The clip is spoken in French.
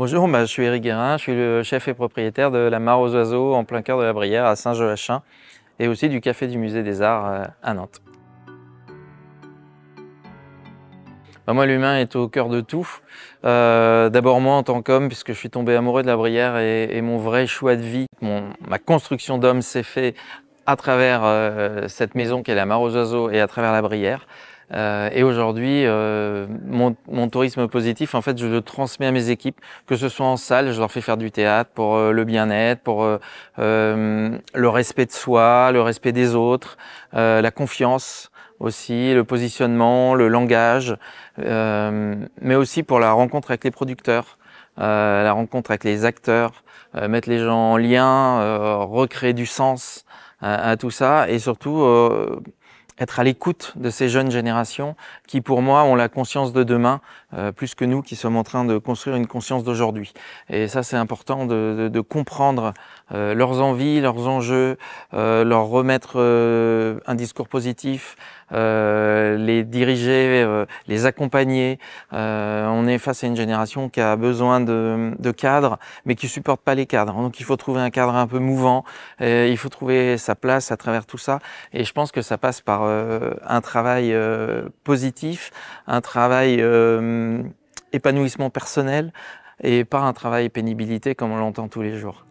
Bonjour, bah, je suis Eric Guérin, je suis le chef et propriétaire de la Mare aux Oiseaux en plein cœur de la Brière à Saint-Joachin et aussi du Café du Musée des Arts euh, à Nantes. Bah, moi, l'humain est au cœur de tout. Euh, d'abord moi en tant qu'homme, puisque je suis tombé amoureux de la Brière et, mon vrai choix de vie, ma construction d'homme s'est fait à travers euh, cette maison qui est la Mare aux Oiseaux et à travers la Brière. Euh, et aujourd'hui, euh, mon, mon, tourisme positif, en fait, je le transmets à mes équipes, que ce soit en salle, je leur fais faire du théâtre pour euh, le bien-être, pour le respect de soi, le respect des autres, la confiance aussi, le positionnement, le langage, mais aussi pour la rencontre avec les producteurs, la rencontre avec les acteurs, mettre les gens en lien, recréer du sens à, à, tout ça, et surtout être à l'écoute de ces jeunes générations qui, pour moi, ont la conscience de demain euh, plus que nous qui sommes en train de construire une conscience d'aujourd'hui. Et ça, c'est important de, comprendre euh, leurs envies, leurs enjeux, euh, leur remettre un discours positif, les diriger, les accompagner. on est face à une génération qui a besoin de, cadres, mais qui supporte pas les cadres. Donc, il faut trouver un cadre un peu mouvant. il faut trouver sa place à travers tout ça. Et je pense que ça passe par euh, un travail euh, positif, un travail euh, épanouissement personnel et pas un travail pénibilité comme on l'entend tous les jours.